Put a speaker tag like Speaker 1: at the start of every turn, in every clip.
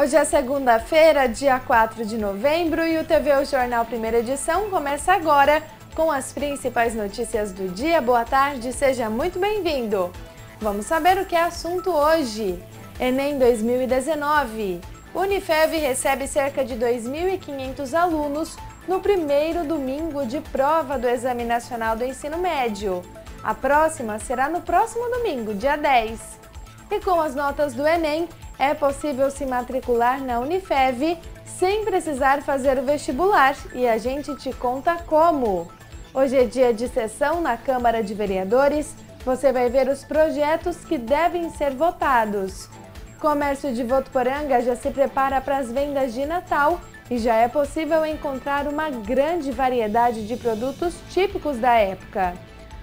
Speaker 1: Hoje é segunda-feira, dia 4 de novembro, e o TV o Jornal Primeira Edição começa agora com as principais notícias do dia. Boa tarde, seja muito bem-vindo. Vamos saber o que é assunto hoje. Enem 2019. Unifev recebe cerca de 2.500 alunos no primeiro domingo de prova do Exame Nacional do Ensino Médio. A próxima será no próximo domingo, dia 10. E com as notas do Enem, é possível se matricular na Unifev sem precisar fazer o vestibular e a gente te conta como. Hoje é dia de sessão na Câmara de Vereadores. Você vai ver os projetos que devem ser votados. Comércio de Votuporanga já se prepara para as vendas de Natal e já é possível encontrar uma grande variedade de produtos típicos da época.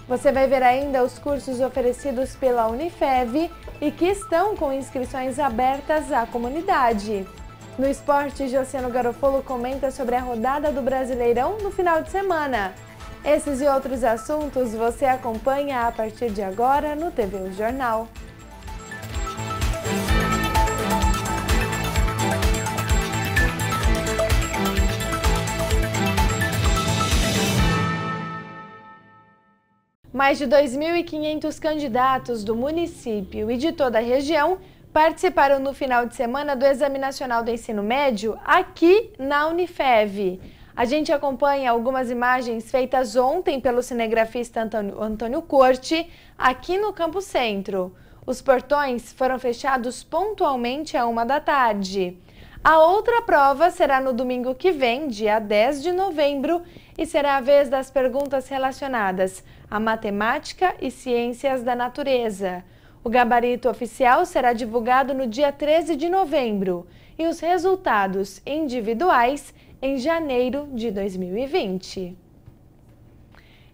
Speaker 1: Você vai ver ainda os cursos oferecidos pela Unifev e que estão com inscrições abertas à comunidade. No esporte, Josiano Garofolo comenta sobre a rodada do Brasileirão no final de semana. Esses e outros assuntos você acompanha a partir de agora no TV o Jornal. Mais de 2.500 candidatos do município e de toda a região participaram no final de semana do Exame Nacional do Ensino Médio aqui na Unifev. A gente acompanha algumas imagens feitas ontem pelo cinegrafista Antônio, Antônio Corte aqui no Campo Centro. Os portões foram fechados pontualmente à uma da tarde. A outra prova será no domingo que vem, dia 10 de novembro, e será a vez das perguntas relacionadas à matemática e ciências da natureza. O gabarito oficial será divulgado no dia 13 de novembro e os resultados individuais em janeiro de 2020.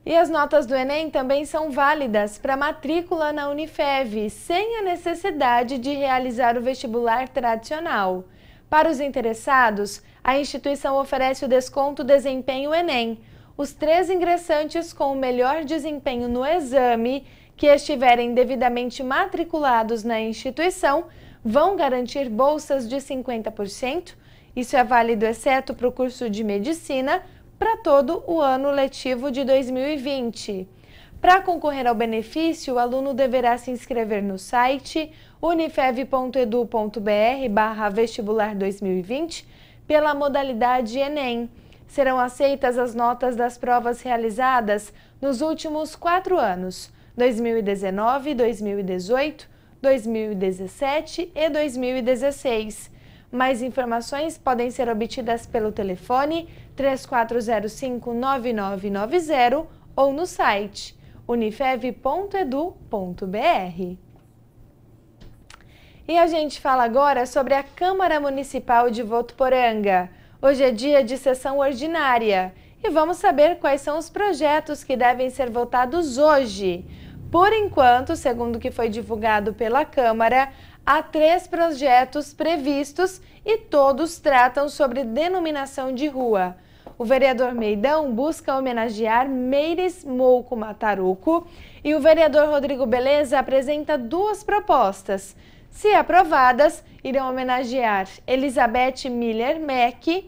Speaker 1: E as notas do Enem também são válidas para matrícula na Unifev, sem a necessidade de realizar o vestibular tradicional. Para os interessados, a instituição oferece o desconto Desempenho Enem. Os três ingressantes com o melhor desempenho no exame, que estiverem devidamente matriculados na instituição, vão garantir bolsas de 50%. Isso é válido, exceto para o curso de medicina, para todo o ano letivo de 2020. Para concorrer ao benefício, o aluno deverá se inscrever no site unifev.edu.br barra vestibular 2020 pela modalidade Enem. Serão aceitas as notas das provas realizadas nos últimos quatro anos, 2019, 2018, 2017 e 2016. Mais informações podem ser obtidas pelo telefone 3405-9990 ou no site unifev.edu.br. E a gente fala agora sobre a Câmara Municipal de Votuporanga. Hoje é dia de sessão ordinária e vamos saber quais são os projetos que devem ser votados hoje. Por enquanto, segundo o que foi divulgado pela Câmara, há três projetos previstos e todos tratam sobre denominação de rua. O vereador Meidão busca homenagear Meires Mouco Mataruco e o vereador Rodrigo Beleza apresenta duas propostas. Se aprovadas, irão homenagear Elizabeth Miller Mack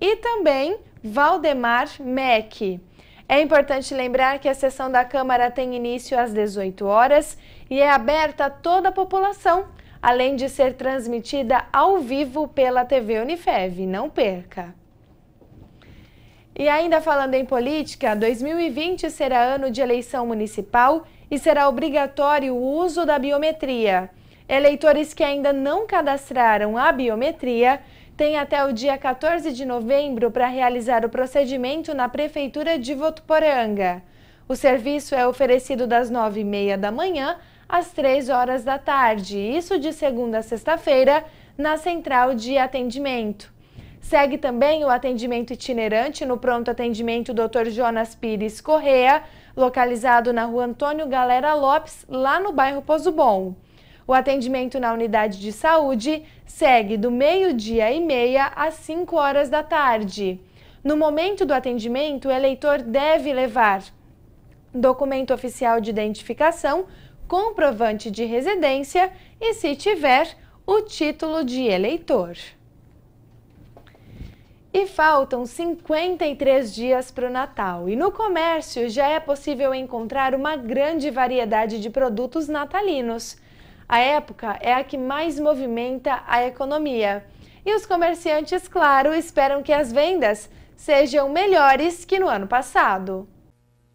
Speaker 1: e também Valdemar Mack. É importante lembrar que a sessão da Câmara tem início às 18 horas e é aberta a toda a população, além de ser transmitida ao vivo pela TV Unifev. Não perca! E ainda falando em política, 2020 será ano de eleição municipal e será obrigatório o uso da biometria. Eleitores que ainda não cadastraram a biometria têm até o dia 14 de novembro para realizar o procedimento na Prefeitura de Votuporanga. O serviço é oferecido das 9h30 da manhã às 3 horas da tarde, isso de segunda a sexta-feira, na central de atendimento. Segue também o atendimento itinerante no pronto atendimento Dr. Jonas Pires Correa, localizado na rua Antônio Galera Lopes, lá no bairro Pozo Bom. O atendimento na unidade de saúde segue do meio-dia e meia às 5 horas da tarde. No momento do atendimento, o eleitor deve levar documento oficial de identificação, comprovante de residência e, se tiver, o título de eleitor. E faltam 53 dias para o Natal. E no comércio já é possível encontrar uma grande variedade de produtos natalinos. A época é a que mais movimenta a economia. E os comerciantes, claro, esperam que as vendas sejam melhores que no ano passado.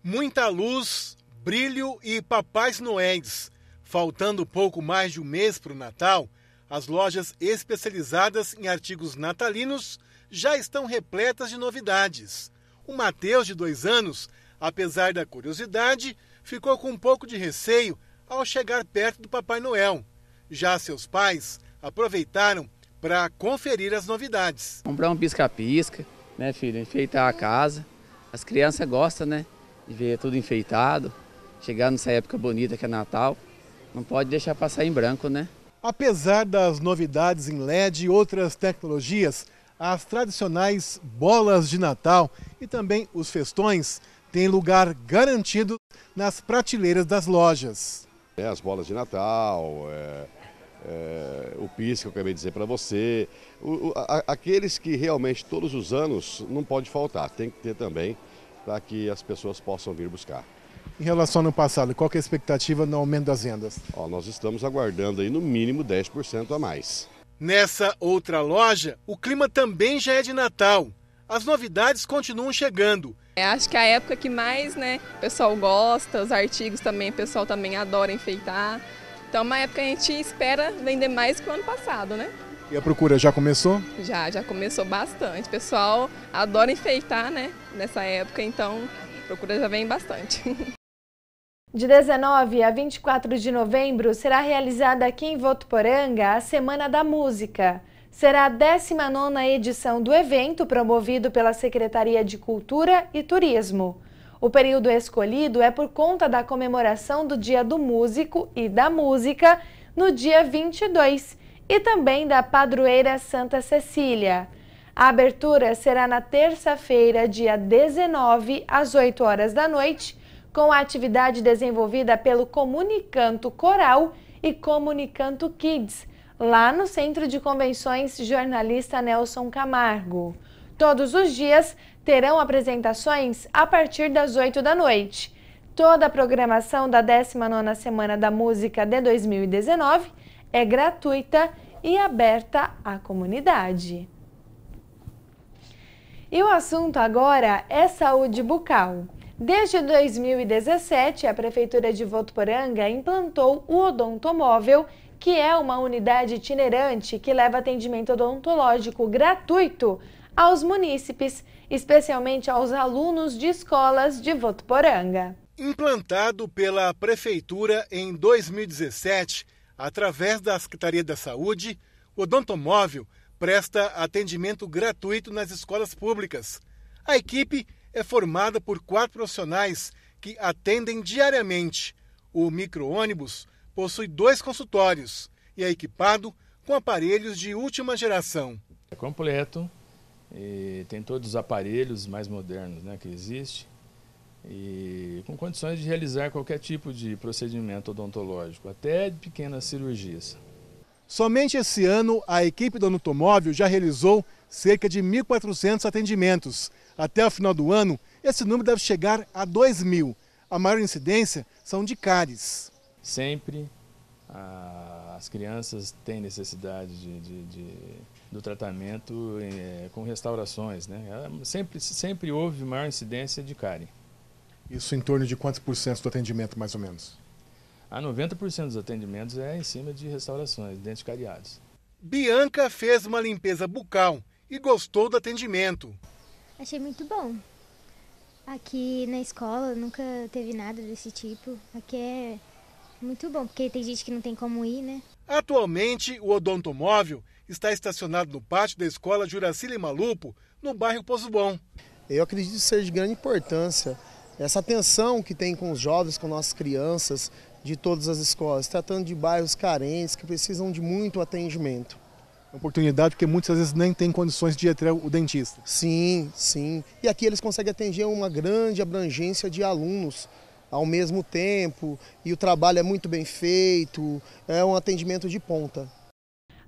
Speaker 2: Muita luz, brilho e papais noéis. Faltando pouco mais de um mês para o Natal, as lojas especializadas em artigos natalinos já estão repletas de novidades. O Mateus, de dois anos, apesar da curiosidade, ficou com um pouco de receio ao chegar perto do Papai Noel. Já seus pais aproveitaram para
Speaker 3: conferir as novidades. Comprar um pisca-pisca, né, filho? Enfeitar a casa. As crianças gostam, né? De ver tudo enfeitado. Chegar nessa época bonita que é Natal. Não pode deixar passar em branco, né?
Speaker 2: Apesar das novidades em LED e outras tecnologias, as tradicionais bolas de Natal e também os festões têm lugar garantido nas prateleiras das lojas. É, as bolas de Natal, é, é, o PIS que eu acabei de dizer para você. O, o, a, aqueles que realmente todos os anos não pode faltar, tem que ter também para que as pessoas possam vir buscar. Em relação ao ano passado, qual é a expectativa no aumento das vendas? Ó, nós estamos aguardando aí no mínimo 10% a mais. Nessa outra loja, o clima também já é de Natal as novidades continuam chegando.
Speaker 4: É, acho que é a época que mais né, o pessoal gosta, os artigos também, o pessoal também adora enfeitar. Então é uma época que a gente espera vender mais que o ano passado, né?
Speaker 2: E a procura já começou?
Speaker 4: Já, já começou bastante. O pessoal adora enfeitar, né? Nessa época, então a procura já vem bastante.
Speaker 1: De 19 a 24 de novembro será realizada aqui em Votuporanga a Semana da Música será a 19ª edição do evento promovido pela Secretaria de Cultura e Turismo. O período escolhido é por conta da comemoração do Dia do Músico e da Música, no dia 22, e também da padroeira Santa Cecília. A abertura será na terça-feira, dia 19, às 8 horas da noite, com a atividade desenvolvida pelo Comunicanto Coral e Comunicanto Kids, lá no Centro de Convenções Jornalista Nelson Camargo. Todos os dias terão apresentações a partir das 8 da noite. Toda a programação da 19ª Semana da Música de 2019 é gratuita e aberta à comunidade. E o assunto agora é saúde bucal. Desde 2017, a Prefeitura de Votuporanga implantou o odontomóvel que é uma unidade itinerante que leva atendimento odontológico gratuito aos munícipes, especialmente aos alunos de escolas de Votuporanga.
Speaker 2: Implantado pela Prefeitura em 2017, através da Secretaria da Saúde, o Odontomóvel presta atendimento gratuito nas escolas públicas. A equipe é formada por quatro profissionais que atendem diariamente. O micro-ônibus possui dois consultórios e é equipado com aparelhos de última geração. É completo, tem todos os aparelhos mais modernos né, que existe e com condições de realizar qualquer tipo de procedimento odontológico, até de pequenas cirurgias. Somente esse ano, a equipe do Anotomóvel já realizou cerca de 1.400 atendimentos. Até o final do ano, esse número deve chegar a 2.000. A maior incidência são de cáries sempre as crianças têm necessidade de, de, de do tratamento é, com restaurações. Né? Sempre, sempre houve maior incidência de cárie. Isso em torno de quantos por cento do atendimento, mais ou menos? A 90% dos atendimentos é em cima de restaurações, dentes cariados. Bianca fez uma limpeza bucal e gostou do atendimento. Achei muito bom. Aqui na escola nunca teve nada desse tipo. Aqui é muito bom, porque tem gente que não tem como ir, né? Atualmente, o odontomóvel está estacionado no pátio da escola e Malupo, no bairro Pozo Bom. Eu acredito ser de grande importância essa atenção que tem com os jovens, com nossas crianças, de todas as escolas, tratando de bairros carentes que precisam de muito atendimento. É oportunidade porque muitas vezes nem tem condições de ir até o dentista. Sim, sim. E aqui eles conseguem atender uma grande abrangência de alunos ao mesmo tempo e o trabalho é muito bem feito, é um atendimento de ponta.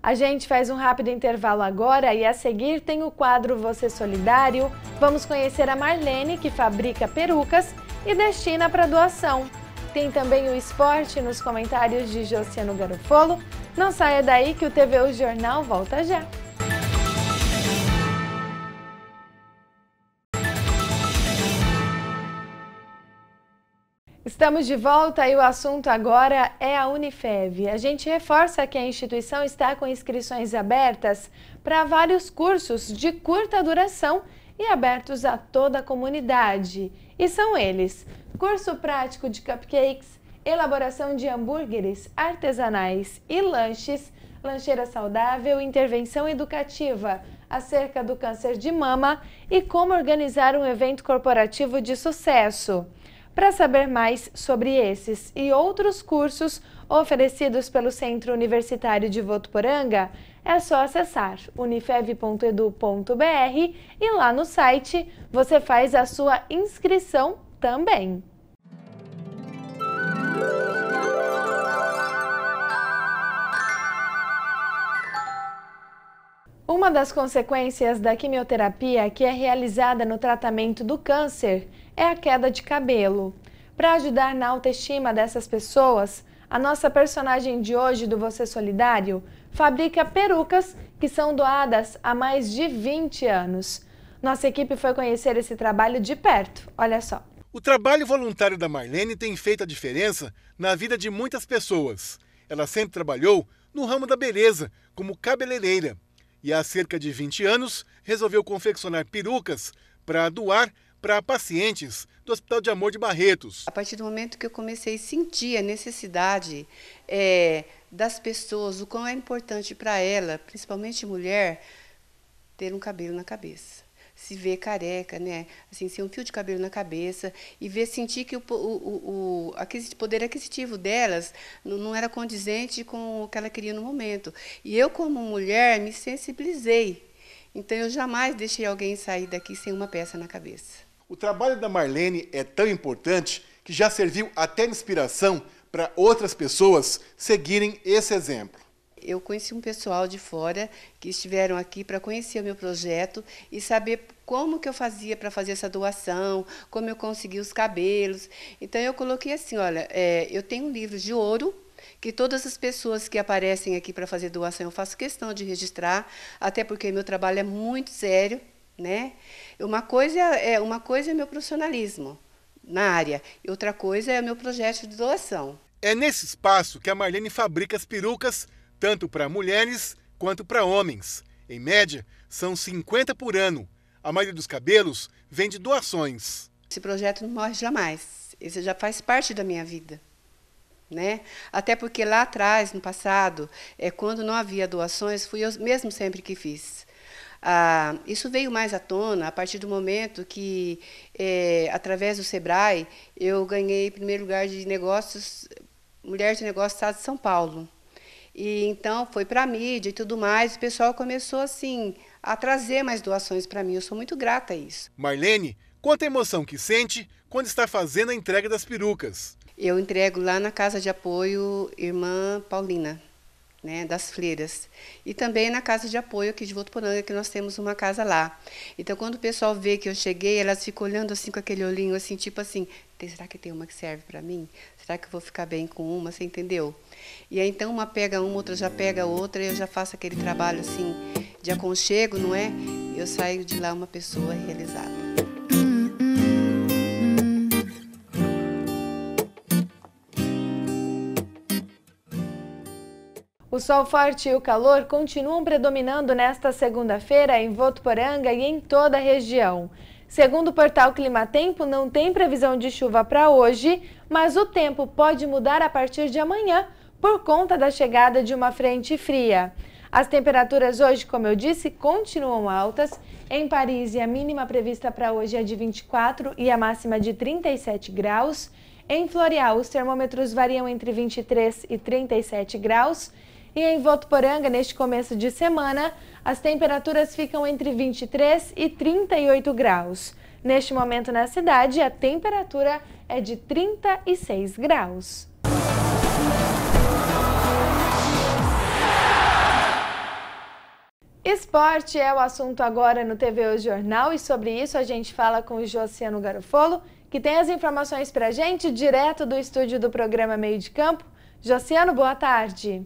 Speaker 1: A gente faz um rápido intervalo agora e a seguir tem o quadro Você Solidário. Vamos conhecer a Marlene, que fabrica perucas e destina para doação. Tem também o esporte nos comentários de Josiano Garofolo. Não saia daí que o O Jornal volta já. Estamos de volta e o assunto agora é a Unifev. A gente reforça que a instituição está com inscrições abertas para vários cursos de curta duração e abertos a toda a comunidade. E são eles: curso prático de cupcakes, elaboração de hambúrgueres artesanais e lanches, lancheira saudável, intervenção educativa acerca do câncer de mama e como organizar um evento corporativo de sucesso. Para saber mais sobre esses e outros cursos oferecidos pelo Centro Universitário de Votuporanga, é só acessar unifev.edu.br e lá no site você faz a sua inscrição também. Uma das consequências da quimioterapia que é realizada no tratamento do câncer é a queda de cabelo. Para ajudar na autoestima dessas pessoas, a nossa personagem de hoje do Você Solidário fabrica perucas que são doadas há mais de 20 anos. Nossa equipe foi conhecer esse trabalho de perto. Olha só.
Speaker 2: O trabalho voluntário da Marlene tem feito a diferença na vida de muitas pessoas. Ela sempre trabalhou no ramo da beleza, como cabeleireira. E há cerca de 20 anos resolveu confeccionar perucas para doar para
Speaker 4: pacientes do Hospital de Amor de Barretos. A partir do momento que eu comecei a sentir a necessidade é, das pessoas, o quão é importante para ela, principalmente mulher, ter um cabelo na cabeça. Se ver careca, né? Assim, ser um fio de cabelo na cabeça e ver, sentir que o, o, o, o poder aquisitivo delas não era condizente com o que ela queria no momento. E eu, como mulher, me sensibilizei então eu jamais deixei alguém sair daqui sem uma peça na cabeça. O trabalho
Speaker 2: da Marlene é tão importante que já serviu até inspiração para outras pessoas seguirem esse exemplo.
Speaker 4: Eu conheci um pessoal de fora que estiveram aqui para conhecer o meu projeto e saber como que eu fazia para fazer essa doação, como eu consegui os cabelos. Então eu coloquei assim, olha, é, eu tenho um livro de ouro que todas as pessoas que aparecem aqui para fazer doação eu faço questão de registrar, até porque meu trabalho é muito sério, né? Uma coisa é uma coisa é meu profissionalismo na área e outra coisa é meu projeto de doação. É nesse
Speaker 2: espaço que a Marlene fabrica as perucas tanto para mulheres quanto para homens. Em média, são 50 por ano. A maioria dos cabelos vem de doações.
Speaker 4: Esse projeto não morre jamais. Esse já faz parte da minha vida. Né? Até porque lá atrás, no passado, é, quando não havia doações, fui eu mesmo sempre que fiz. Ah, isso veio mais à tona a partir do momento que, é, através do SEBRAE, eu ganhei primeiro lugar de negócios, mulher de negócios do Estado de São Paulo. E então foi para a mídia e tudo mais, o pessoal começou assim a trazer mais doações para mim. Eu sou muito grata a isso.
Speaker 2: Marlene, conta a emoção que sente quando está fazendo a entrega das perucas.
Speaker 4: Eu entrego lá na casa de apoio Irmã Paulina né, das fleiras. E também na casa de apoio aqui de Votuporanga, que nós temos uma casa lá. Então, quando o pessoal vê que eu cheguei, elas ficam olhando assim com aquele olhinho, assim, tipo assim, será que tem uma que serve para mim? Será que eu vou ficar bem com uma? Você entendeu? E aí, então, uma pega uma, outra já pega outra, e eu já faço aquele trabalho, assim, de aconchego, não é? Eu saio de lá uma pessoa realizada.
Speaker 1: O sol forte e o calor continuam predominando nesta segunda-feira em Votuporanga e em toda a região. Segundo o portal Climatempo, não tem previsão de chuva para hoje, mas o tempo pode mudar a partir de amanhã por conta da chegada de uma frente fria. As temperaturas hoje, como eu disse, continuam altas. Em Paris, a mínima prevista para hoje é de 24 e a máxima de 37 graus. Em Floreal, os termômetros variam entre 23 e 37 graus. E em Votuporanga, neste começo de semana, as temperaturas ficam entre 23 e 38 graus. Neste momento na cidade, a temperatura é de 36 graus. Esporte é o assunto agora no O Jornal e sobre isso a gente fala com o Josiano Garofolo, que tem as informações para a gente direto do estúdio do programa Meio de Campo. Josiano, boa tarde.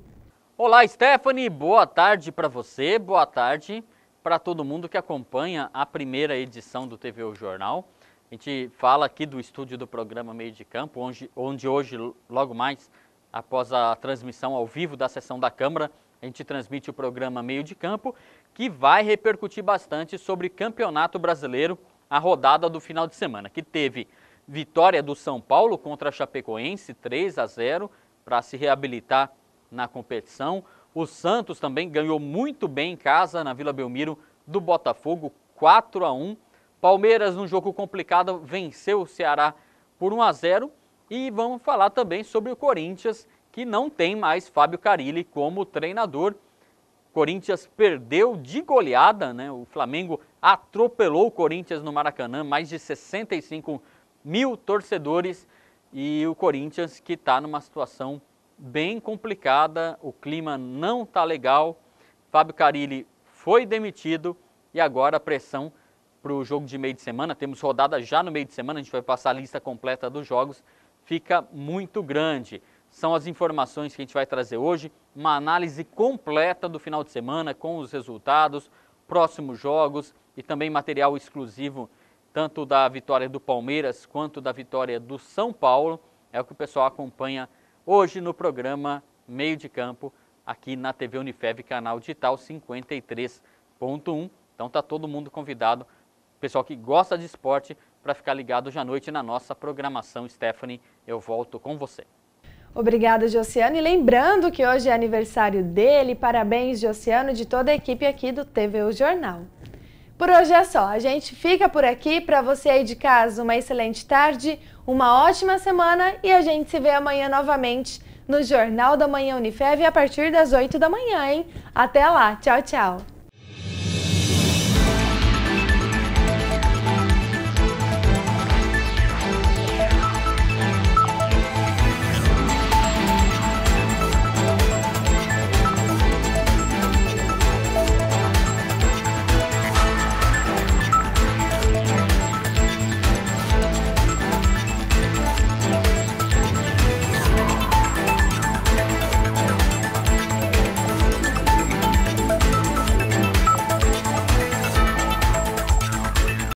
Speaker 3: Olá, Stephanie, boa tarde para você, boa tarde para todo mundo que acompanha a primeira edição do TV o Jornal. A gente fala aqui do estúdio do programa Meio de Campo, onde, onde hoje, logo mais, após a transmissão ao vivo da sessão da Câmara, a gente transmite o programa Meio de Campo, que vai repercutir bastante sobre Campeonato Brasileiro, a rodada do final de semana, que teve vitória do São Paulo contra a Chapecoense, 3 a 0, para se reabilitar na competição. O Santos também ganhou muito bem em casa na Vila Belmiro do Botafogo, 4 a 1. Palmeiras num jogo complicado venceu o Ceará por 1 a 0 e vamos falar também sobre o Corinthians, que não tem mais Fábio Carilli como treinador. Corinthians perdeu de goleada, né? O Flamengo atropelou o Corinthians no Maracanã, mais de 65 mil torcedores e o Corinthians que está numa situação bem complicada, o clima não está legal. Fábio Carilli foi demitido e agora a pressão para o jogo de meio de semana, temos rodada já no meio de semana, a gente vai passar a lista completa dos jogos, fica muito grande. São as informações que a gente vai trazer hoje, uma análise completa do final de semana com os resultados, próximos jogos e também material exclusivo tanto da vitória do Palmeiras quanto da vitória do São Paulo. É o que o pessoal acompanha hoje no programa Meio de Campo, aqui na TV Unifeb, canal digital 53.1. Então tá todo mundo convidado, pessoal que gosta de esporte, para ficar ligado hoje à noite na nossa programação. Stephanie, eu volto com você.
Speaker 1: Obrigada, Josiano. E lembrando que hoje é aniversário dele, parabéns, Josiano, de toda a equipe aqui do TV o Jornal. Por hoje é só. A gente fica por aqui. Para você aí de casa, uma excelente tarde, uma ótima semana e a gente se vê amanhã novamente no Jornal da Manhã Unifev a partir das 8 da manhã, hein? Até lá, tchau, tchau!